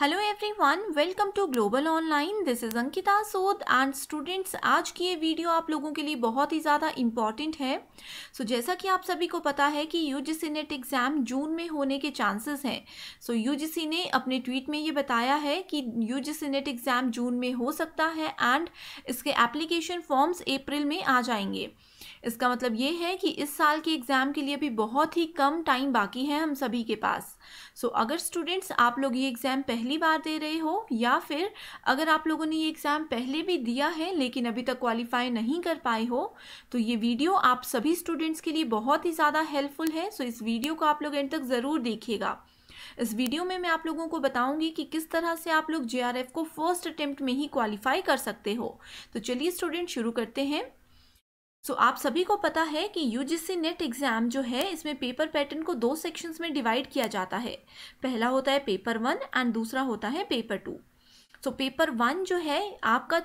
hello everyone welcome to global online this is Ankita Sood and students आज की ये video आप लोगों के लिए बहुत ही ज़्यादा इम्पॉर्टेंट है सो so, जैसा कि आप सभी को पता है कि यूजीसी नेट एग्ज़ाम जून में होने के चांसेस हैं सो so, यूजीसी ने अपने ट्वीट में ये बताया है कि यूजीसी नेट एग्ज़ाम जून में हो सकता है एंड इसके एप्लीकेशन फॉर्म्स अप्रैल में आ जाएंगे इसका मतलब ये है कि इस साल के एग्ज़ाम के लिए भी बहुत ही कम टाइम बाकी है हम सभी के पास सो so, अगर स्टूडेंट्स आप लोग ये एग्ज़ाम पहली बार दे रहे हो या फिर अगर आप लोगों ने ये एग्ज़ाम पहले भी दिया है लेकिन अभी तक क्वालिफाई नहीं कर पाए हो तो ये वीडियो आप सभी स्टूडेंट्स के लिए बहुत ही ज़्यादा हेल्पफुल है सो so, इस वीडियो को आप लोग एंड तक ज़रूर देखिएगा इस वीडियो में मैं आप लोगों को बताऊंगी कि किस तरह से आप लोग जे को फर्स्ट अटेम्प्ट में ही क्वालिफाई कर सकते हो तो चलिए स्टूडेंट शुरू करते हैं सो so, आप सभी को पता है कि U G C NET exam जो है इसमें पेपर पैटर्न को दो सेक्शंस में डिवाइड किया जाता है पहला होता है पेपर वन एंड दूसरा होता है paper two so paper one जो है आपका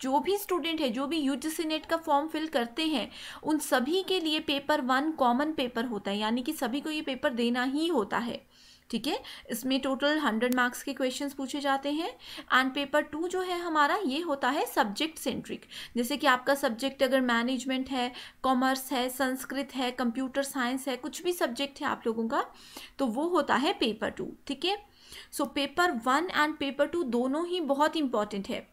जो भी स्टूडेंट है जो भी यू जी सी नेट का फॉर्म फिल करते हैं उन सभी के लिए पेपर वन कॉमन पेपर होता है यानी कि सभी को ये पेपर देना ही होता है ठीक है इसमें टोटल हंड्रेड मार्क्स के क्वेश्चंस पूछे जाते हैं एंड पेपर टू जो है हमारा ये होता है सब्जेक्ट सेंट्रिक जैसे कि आपका सब्जेक्ट अगर मैनेजमेंट है कॉमर्स है संस्कृत है कंप्यूटर साइंस है कुछ भी सब्जेक्ट है आप लोगों का तो वो होता है पेपर टू ठीक है so paper one and paper two दोनों ही बहुत इंपॉर्टेंट है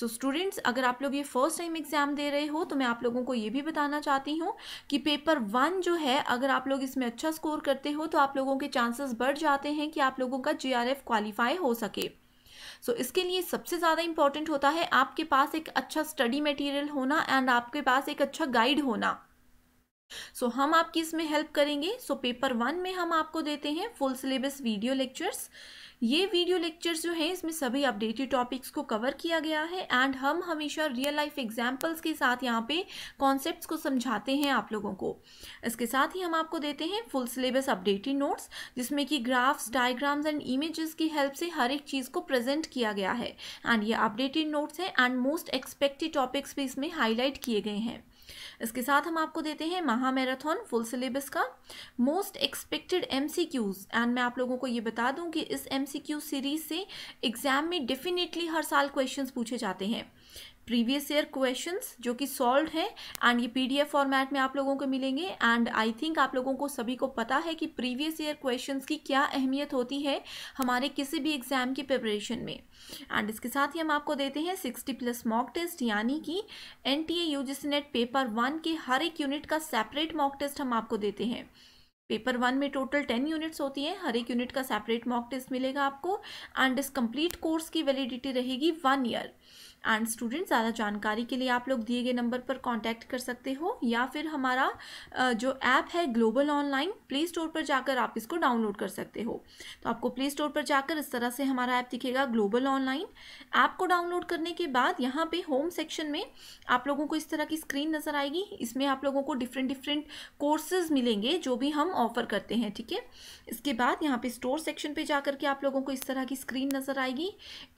सो so, स्टूडेंट्स अगर आप लोग ये फर्स्ट टाइम एग्ज़ाम दे रहे हो तो मैं आप लोगों को ये भी बताना चाहती हूँ कि पेपर वन जो है अगर आप लोग इसमें अच्छा स्कोर करते हो तो आप लोगों के चांसेस बढ़ जाते हैं कि आप लोगों का जी क्वालिफाई हो सके सो so, इसके लिए सबसे ज़्यादा इंपॉर्टेंट होता है आपके पास एक अच्छा स्टडी मटेरियल होना एंड आपके पास एक अच्छा गाइड होना सो so, हम आपकी इसमें हेल्प करेंगे सो पेपर वन में हम आपको देते हैं फुल सिलेबस वीडियो लेक्चर्स ये वीडियो लेक्चर्स जो हैं इसमें सभी अपडेटेड टॉपिक्स को कवर किया गया है एंड हम हमेशा रियल लाइफ एग्जांपल्स के साथ यहाँ पे कॉन्सेप्ट्स को समझाते हैं आप लोगों को इसके साथ ही हम आपको देते हैं फुल सिलेबस अपडेटेड नोट्स जिसमें कि ग्राफ्स डायग्राम्स एंड इमेजेस की हेल्प से हर एक चीज़ को प्रेजेंट किया गया है एंड ये अपडेटेड नोट्स हैं एंड मोस्ट एक्सपेक्टेड टॉपिक्स भी इसमें हाईलाइट किए गए हैं इसके साथ हम आपको देते हैं महा महामैराथन फुल सिलेबस का मोस्ट एक्सपेक्टेड एमसीक्यूज एंड मैं आप लोगों को ये बता दूं कि इस एमसीक्यू सीरीज से एग्जाम में डेफिनेटली हर साल क्वेश्चंस पूछे जाते हैं प्रीवियस ईयर क्वेश्चंस जो कि सॉल्व हैं एंड ये पीडीएफ फॉर्मेट में आप लोगों को मिलेंगे एंड आई थिंक आप लोगों को सभी को पता है कि प्रीवियस ईयर क्वेश्चंस की क्या अहमियत होती है हमारे किसी भी एग्ज़ाम की प्रिपरेशन में एंड इसके साथ ही हम आपको देते हैं सिक्सटी प्लस मॉक टेस्ट यानी कि N T A U NET paper one के हर एक यूनिट का सेपरेट मॉक टेस्ट हम आपको देते हैं पेपर वन में टोटल टेन यूनिट्स होती हैं हर एक यूनिट का सेपरेट मॉक टेस्ट मिलेगा आपको एंड इस कंप्लीट कोर्स की वैलिडिटी रहेगी वन ईयर एंड स्टूडेंट ज़्यादा जानकारी के लिए आप लोग दिए गए नंबर पर कॉन्टैक्ट कर सकते हो या फिर हमारा जो ऐप है ग्लोबल ऑनलाइन प्ले स्टोर पर जाकर आप इसको डाउनलोड कर सकते हो तो आपको प्ले स्टोर पर जाकर इस तरह से हमारा ऐप दिखेगा ग्लोबल ऑनलाइन ऐप को डाउनलोड करने के बाद यहाँ पे होम सेक्शन में आप लोगों को इस तरह की स्क्रीन नज़र आएगी इसमें आप लोगों को डिफरेंट डिफरेंट कोर्सेज मिलेंगे जो भी हम ऑफर करते हैं ठीक है इसके बाद यहाँ पर स्टोर सेक्शन पर जा के आप लोगों को इस तरह की स्क्रीन नज़र आएगी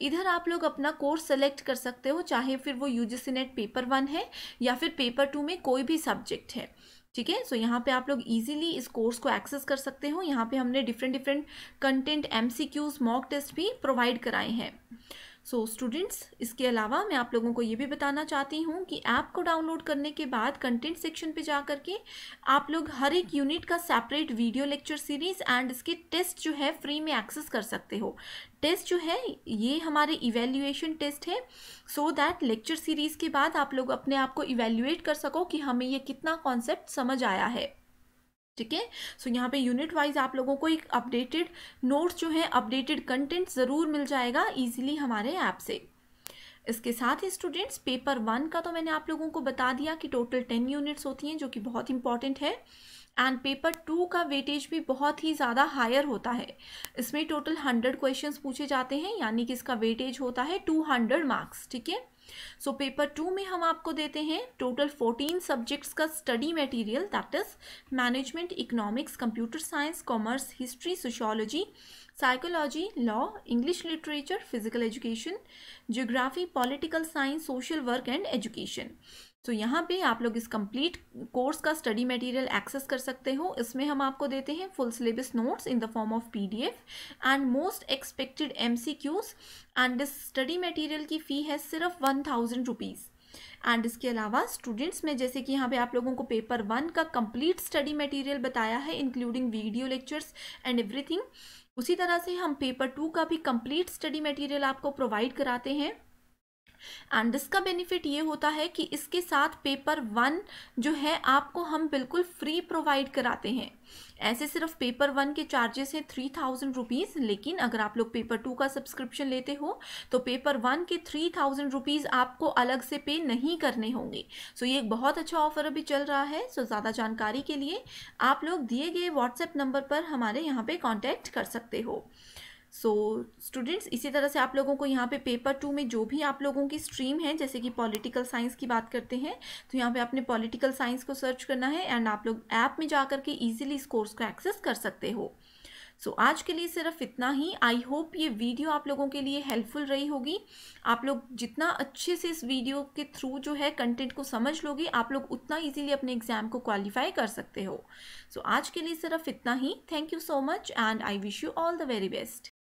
इधर आप लोग अपना कोर्स सेलेक्ट कर सकते हो चाहे फिर वो यू नेट पेपर वन है या फिर पेपर टू में कोई भी सब्जेक्ट है ठीक है सो यहाँ पे आप लोग इजीली इस कोर्स को एक्सेस कर सकते हो यहाँ पे हमने different different content MCQs mock test भी प्रोवाइड कराए हैं सो so, स्टूडेंट्स इसके अलावा मैं आप लोगों को ये भी बताना चाहती हूँ कि ऐप को डाउनलोड करने के बाद कंटेंट सेक्शन पे जा करके आप लोग हर एक यूनिट का separate video lecture series and इसके टेस्ट जो है फ्री में एक्सेस कर सकते हो टेस्ट जो है ये हमारे इवेल्यूएशन टेस्ट है सो दैट लेक्चर सीरीज़ के बाद आप लोग अपने आप को इवेल्यूएट कर सको कि हमें ये कितना कॉन्सेप्ट समझ आया है ठीक है सो यहाँ पे यूनिट वाइज आप लोगों को एक अपडेटेड नोट्स जो है अपडेटेड कंटेंट ज़रूर मिल जाएगा ईजिली हमारे ऐप से इसके साथ ही स्टूडेंट्स पेपर वन का तो मैंने आप लोगों को बता दिया कि टोटल टेन यूनिट्स होती हैं जो कि बहुत इंपॉर्टेंट है एंड पेपर टू का वेटेज भी बहुत ही ज़्यादा हायर होता है इसमें टोटल हंड्रेड क्वेश्चंस पूछे जाते हैं यानी कि इसका वेटेज होता है टू हंड्रेड मार्क्स ठीक है सो पेपर टू में हम आपको देते हैं टोटल फोर्टीन सब्जेक्ट्स का study material that is management economics computer science commerce history sociology psychology law English literature physical education geography political science social work and education तो यहाँ पे आप लोग इस कंप्लीट कोर्स का स्टडी मटेरियल एक्सेस कर सकते हो इसमें हम आपको देते हैं full syllabus notes in the form of PDF and most expected MCQs and this study material की फ़ी है सिर्फ वन थाउजेंड रुपीज़ एंड इसके अलावा स्टूडेंट्स में जैसे कि यहाँ पे आप लोगों को पेपर वन का कंप्लीट स्टडी मटेरियल बताया है including video lectures and everything उसी तरह से हम पेपर टू का भी कंप्लीट स्टडी मटेरियल आपको प्रोवाइड कराते हैं एंड इसका बेनिफिट ये होता है कि इसके साथ पेपर वन जो है आपको हम बिल्कुल फ्री प्रोवाइड कराते हैं ऐसे सिर्फ पेपर वन के चार्जेस हैं थ्री थाउजेंड रुपीज़ लेकिन अगर आप लोग पेपर टू का सब्सक्रिप्शन लेते हो तो पेपर वन के थ्री थाउजेंड रुपीज़ आपको अलग से पे नहीं करने होंगे सो so ये एक बहुत अच्छा ऑफर अभी चल रहा है सो so ज़्यादा जानकारी के लिए आप लोग दिए गए व्हाट्सएप नंबर पर हमारे यहाँ पे कॉन्टैक्ट कर सकते हो सो so, स्टूडेंट्स इसी तरह से आप लोगों को यहाँ पे पेपर टू में जो भी आप लोगों की स्ट्रीम है जैसे कि पॉलिटिकल साइंस की बात करते हैं तो यहाँ पे आपने पॉलिटिकल साइंस को सर्च करना है एंड आप लोग ऐप में जा करके ईजिली इस कोर्स को एक्सेस कर सकते हो सो so, आज के लिए सिर्फ इतना ही आई होप ये वीडियो आप लोगों के लिए हेल्पफुल रही होगी आप लोग जितना अच्छे से इस वीडियो के थ्रू जो है कंटेंट को समझ लोगे आप लोग उतना इजीली अपने एग्जाम को क्वालिफाई कर सकते हो सो so, आज के लिए सिर्फ इतना ही thank you so much and I wish you all the very best